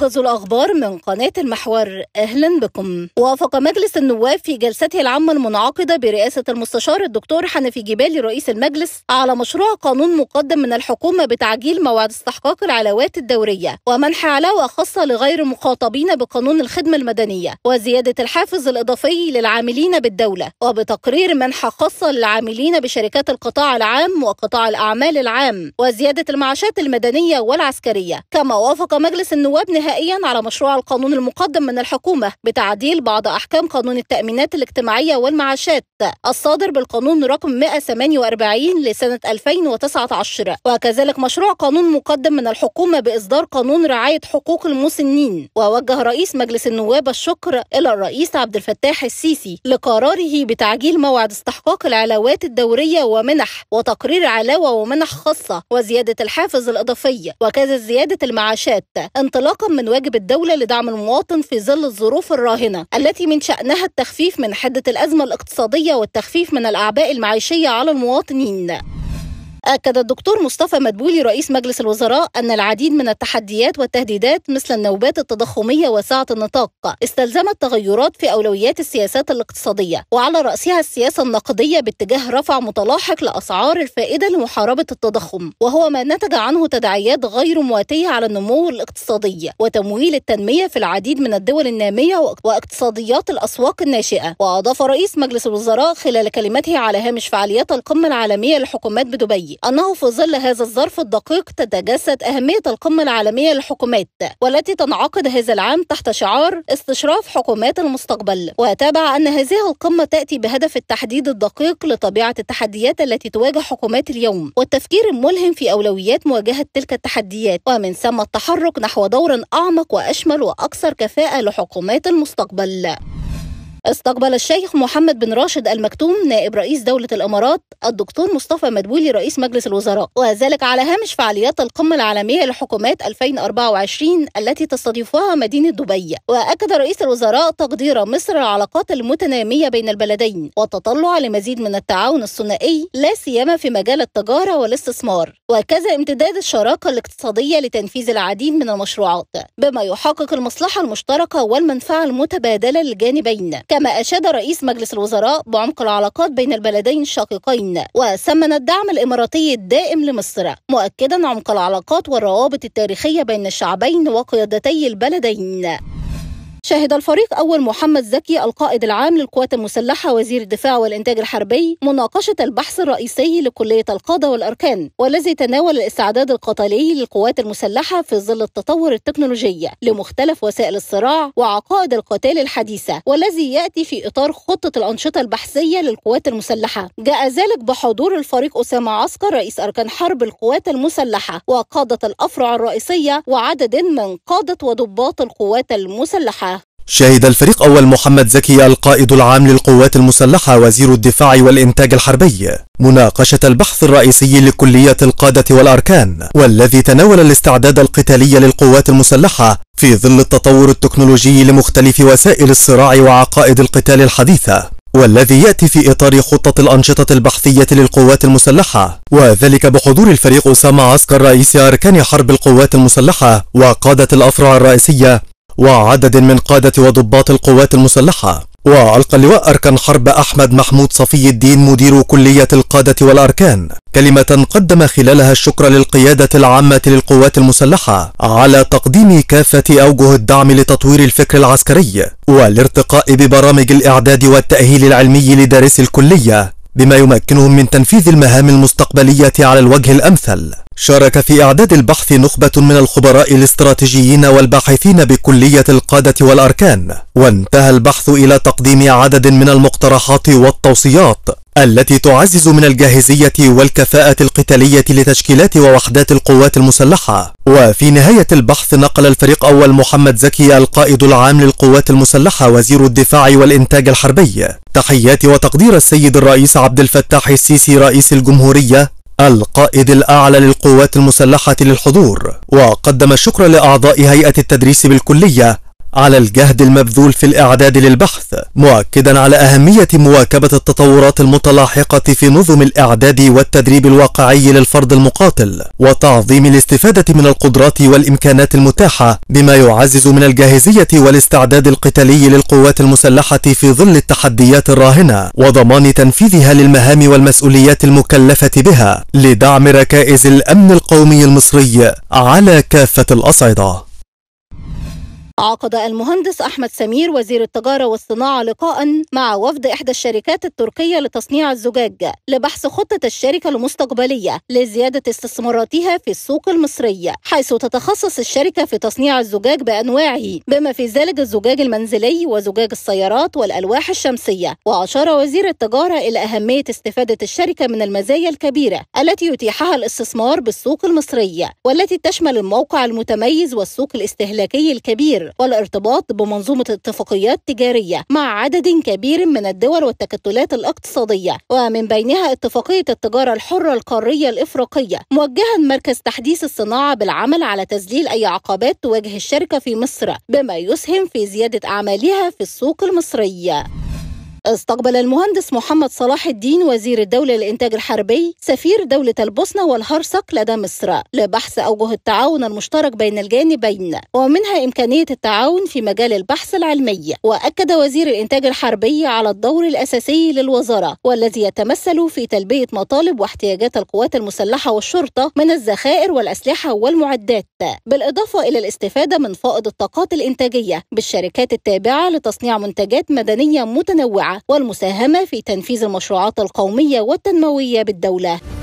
أبرز الأخبار من قناة المحور أهلا بكم وافق مجلس النواب في جلسته العامة المنعقدة برئاسة المستشار الدكتور حنفي جبالي رئيس المجلس على مشروع قانون مقدم من الحكومة بتعجيل موعد استحقاق العلاوات الدورية ومنح علاوة خاصة لغير مخاطبين بقانون الخدمة المدنية وزيادة الحافز الإضافي للعاملين بالدولة وبتقرير منحة خاصة للعاملين بشركات القطاع العام وقطاع الأعمال العام وزيادة المعاشات المدنية والعسكرية كما وافق مجلس النواب نهاية نهائيا على مشروع القانون المقدم من الحكومة بتعديل بعض أحكام قانون التأمينات الاجتماعية والمعاشات الصادر بالقانون رقم 148 لسنة 2019 وكذلك مشروع قانون مقدم من الحكومة بإصدار قانون رعاية حقوق المسنين ووجه رئيس مجلس النواب الشكر إلى الرئيس عبد الفتاح السيسي لقراره بتعجيل موعد استحقاق العلاوات الدورية ومنح وتقرير علاوة ومنح خاصة وزيادة الحافز الإضافي وكذا زيادة المعاشات انطلاقا من واجب الدولة لدعم المواطن في ظل الظروف الراهنة التي من شأنها التخفيف من حدة الأزمة الاقتصادية والتخفيف من الأعباء المعيشية على المواطنين أكد الدكتور مصطفى مدبولي رئيس مجلس الوزراء أن العديد من التحديات والتهديدات مثل النوبات التضخمية واسعة النطاق استلزمت تغيرات في أولويات السياسات الاقتصادية وعلى رأسها السياسة النقدية باتجاه رفع متلاحق لأسعار الفائدة لمحاربة التضخم وهو ما نتج عنه تداعيات غير مواتية على النمو الاقتصادي وتمويل التنمية في العديد من الدول النامية واقتصاديات الأسواق الناشئة وأضاف رئيس مجلس الوزراء خلال كلمته على هامش فعاليات القمة العالمية للحكومات بدبي أنه في ظل هذا الظرف الدقيق تتجسد أهمية القمة العالمية للحكومات والتي تنعقد هذا العام تحت شعار استشراف حكومات المستقبل وتابع أن هذه القمة تأتي بهدف التحديد الدقيق لطبيعة التحديات التي تواجه حكومات اليوم والتفكير الملهم في أولويات مواجهة تلك التحديات ومن ثم التحرك نحو دور أعمق وأشمل وأكثر كفاءة لحكومات المستقبل استقبل الشيخ محمد بن راشد المكتوم نائب رئيس دولة الإمارات الدكتور مصطفى مدبولي رئيس مجلس الوزراء وذلك على هامش فعاليات القمة العالمية لحكومات 2024 التي تستضيفها مدينة دبي وأكد رئيس الوزراء تقدير مصر العلاقات المتنامية بين البلدين والتطلع لمزيد من التعاون الثنائي لا سيما في مجال التجارة والاستثمار وكذا امتداد الشراكة الاقتصادية لتنفيذ العديد من المشروعات بما يحقق المصلحة المشتركة والمنفعة المتبادلة للجانبين كما أشاد رئيس مجلس الوزراء بعمق العلاقات بين البلدين الشقيقين وثمن الدعم الإماراتي الدائم لمصر مؤكدا عمق العلاقات والروابط التاريخية بين الشعبين وقيادتي البلدين شهد الفريق أول محمد زكي القائد العام للقوات المسلحة وزير الدفاع والإنتاج الحربي مناقشة البحث الرئيسي لكلية القادة والأركان والذي تناول الاستعداد القتالي للقوات المسلحة في ظل التطور التكنولوجي لمختلف وسائل الصراع وعقائد القتال الحديثة والذي يأتي في إطار خطة الأنشطة البحثية للقوات المسلحة جاء ذلك بحضور الفريق أسامة عسكر رئيس أركان حرب القوات المسلحة وقادة الأفرع الرئيسية وعدد من قادة وضباط القوات المسلحة شهد الفريق أول محمد زكي القائد العام للقوات المسلحة وزير الدفاع والإنتاج الحربي مناقشة البحث الرئيسي لكلية القادة والأركان والذي تناول الاستعداد القتالي للقوات المسلحة في ظل التطور التكنولوجي لمختلف وسائل الصراع وعقائد القتال الحديثة والذي يأتي في إطار خطة الأنشطة البحثية للقوات المسلحة وذلك بحضور الفريق أسامة عسكر رئيس أركان حرب القوات المسلحة وقادة الأفرع الرئيسية وعدد من قادة وضباط القوات المسلحة وألقى اللواء أركان حرب أحمد محمود صفي الدين مدير كلية القادة والأركان كلمة قدم خلالها الشكر للقيادة العامة للقوات المسلحة على تقديم كافة أوجه الدعم لتطوير الفكر العسكري والارتقاء ببرامج الإعداد والتأهيل العلمي لدارس الكلية بما يمكنهم من تنفيذ المهام المستقبلية على الوجه الأمثل شارك في إعداد البحث نخبة من الخبراء الاستراتيجيين والباحثين بكلية القادة والأركان وانتهى البحث إلى تقديم عدد من المقترحات والتوصيات التي تعزز من الجاهزية والكفاءة القتالية لتشكيلات ووحدات القوات المسلحة وفي نهاية البحث نقل الفريق أول محمد زكي القائد العام للقوات المسلحة وزير الدفاع والإنتاج الحربي تحيات وتقدير السيد الرئيس عبد الفتاح السيسي رئيس الجمهورية القائد الأعلى للقوات المسلحة للحضور وقدم الشكر لأعضاء هيئة التدريس بالكلية على الجهد المبذول في الإعداد للبحث مؤكدا على أهمية مواكبة التطورات المتلاحقة في نظم الإعداد والتدريب الواقعي للفرد المقاتل وتعظيم الاستفادة من القدرات والإمكانات المتاحة بما يعزز من الجاهزية والاستعداد القتالي للقوات المسلحة في ظل التحديات الراهنة وضمان تنفيذها للمهام والمسؤوليات المكلفة بها لدعم ركائز الأمن القومي المصري على كافة الأصعدة عقد المهندس أحمد سمير وزير التجارة والصناعة لقاء مع وفد إحدى الشركات التركية لتصنيع الزجاج لبحث خطة الشركة المستقبلية لزيادة استثماراتها في السوق المصري حيث تتخصص الشركة في تصنيع الزجاج بأنواعه بما في ذلك الزجاج المنزلي وزجاج السيارات والألواح الشمسية وأشار وزير التجارة إلى أهمية استفادة الشركة من المزايا الكبيرة التي يتيحها الاستثمار بالسوق المصري والتي تشمل الموقع المتميز والسوق الاستهلاكي الكبير والارتباط بمنظومة اتفاقيات تجارية مع عدد كبير من الدول والتكتلات الاقتصادية ومن بينها اتفاقية التجارة الحرة القارية الإفريقية موجها مركز تحديث الصناعة بالعمل على تذليل أي عقبات تواجه الشركة في مصر بما يسهم في زيادة أعمالها في السوق المصرية استقبل المهندس محمد صلاح الدين وزير الدولة للإنتاج الحربي سفير دولة البوسنة والهرسك لدى مصر لبحث أوجه التعاون المشترك بين الجانبين ومنها إمكانية التعاون في مجال البحث العلمي وأكد وزير الإنتاج الحربي على الدور الأساسي للوزارة والذي يتمثل في تلبية مطالب واحتياجات القوات المسلحة والشرطة من الذخائر والأسلحة والمعدات بالإضافة إلى الاستفادة من فائض الطاقات الإنتاجية بالشركات التابعة لتصنيع منتجات مدنية متنوعة والمساهمة في تنفيذ المشروعات القومية والتنموية بالدولة